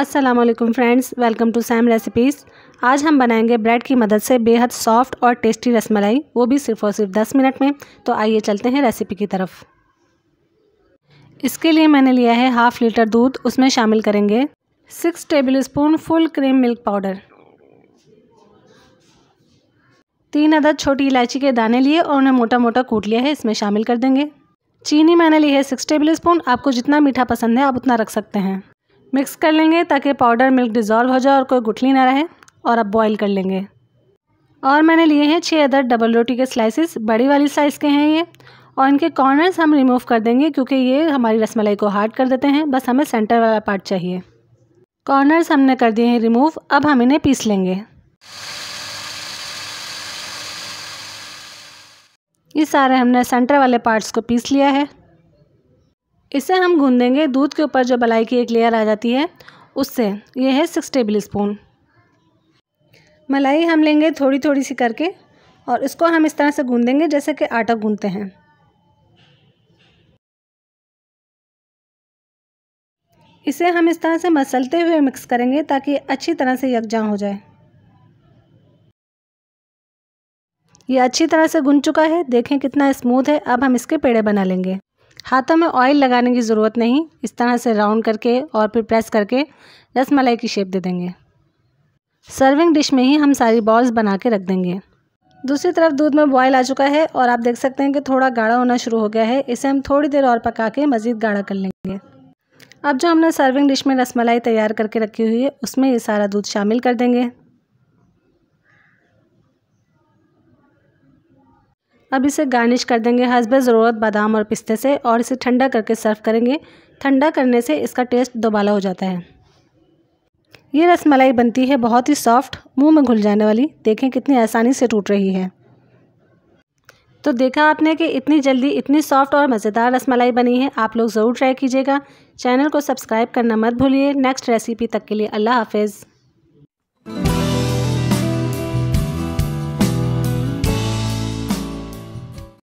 अस्सलाम वालेकुम friends welcome to Sam recipes आज हम बनाएंगे ब्रेड की मदद से बेहद सॉफ्ट और टेस्टी रसमलाई वो भी सिर्फ़ और सिर्फ दस मिनट में तो आइए चलते हैं रेसिपी की तरफ इसके लिए मैंने लिया है हाफ़ लीटर दूध उसमें शामिल करेंगे six tablespoon full cream milk powder तीन अदद छोटी इलायची के दाने लिए और उन्हें मोटा मोटा कूट लिया है इसमें शामिल कर देंगे चीनी मैंने ली है सिक्स टेबल स्पून आपको जितना मीठा पसंद है आप उतना रख सकते हैं मिक्स कर लेंगे ताकि पाउडर मिल्क डिज़ोल्व हो जाए और कोई गुठली ना रहे और अब बॉईल कर लेंगे और मैंने लिए हैं छः अदर डबल रोटी के स्लाइसेस बड़ी वाली साइज़ के हैं ये और इनके कॉर्नर्स हम रिमूव कर देंगे क्योंकि ये हमारी रसमलाई को हार्ड कर देते हैं बस हमें सेंटर वाला पार्ट चाहिए कॉर्नर्स हमने कर दिए हैं रिमूव अब हम इन्हें पीस लेंगे ये सारे हमने सेंटर वाले पार्ट्स को पीस लिया है इसे हम गूंदेंगे दूध के ऊपर जो मलाई की एक लेयर आ जाती है उससे यह है सिक्स टेबल स्पून मलाई हम लेंगे थोड़ी थोड़ी सी करके और इसको हम इस तरह से गूंदेंगे जैसे कि आटा गूंदते हैं इसे हम इस तरह से मसलते हुए मिक्स करेंगे ताकि अच्छी तरह से यकजा हो जाए ये अच्छी तरह से गुन चुका है देखें कितना स्मूथ है अब हम इसके पेड़े बना लेंगे हाथों में ऑयल लगाने की ज़रूरत नहीं इस तरह से राउंड करके और फिर प्रेस करके रस मलाई की शेप दे देंगे सर्विंग डिश में ही हम सारी बॉल्स बना के रख देंगे दूसरी तरफ दूध में बॉयल आ चुका है और आप देख सकते हैं कि थोड़ा गाढ़ा होना शुरू हो गया है इसे हम थोड़ी देर और पका के मज़ीद गाढ़ा कर लेंगे अब जो हमने सर्विंग डिश में रसमलाई तैयार करके रखी हुई है उसमें ये सारा दूध शामिल कर देंगे अब इसे गार्निश कर देंगे हसब ज़रूरत बादाम और पिस्ते से और इसे ठंडा करके सर्व करेंगे ठंडा करने से इसका टेस्ट दोबाला हो जाता है ये रस मलाई बनती है बहुत ही सॉफ्ट मुंह में घुल जाने वाली देखें कितनी आसानी से टूट रही है तो देखा आपने कि इतनी जल्दी इतनी सॉफ्ट और मज़ेदार रसमलाई बनी है आप लोग ज़रूर ट्राई कीजिएगा चैनल को सब्सक्राइब करना मत भूलिए नेक्स्ट रेसिपी तक के लिए अल्लाह हाफिज़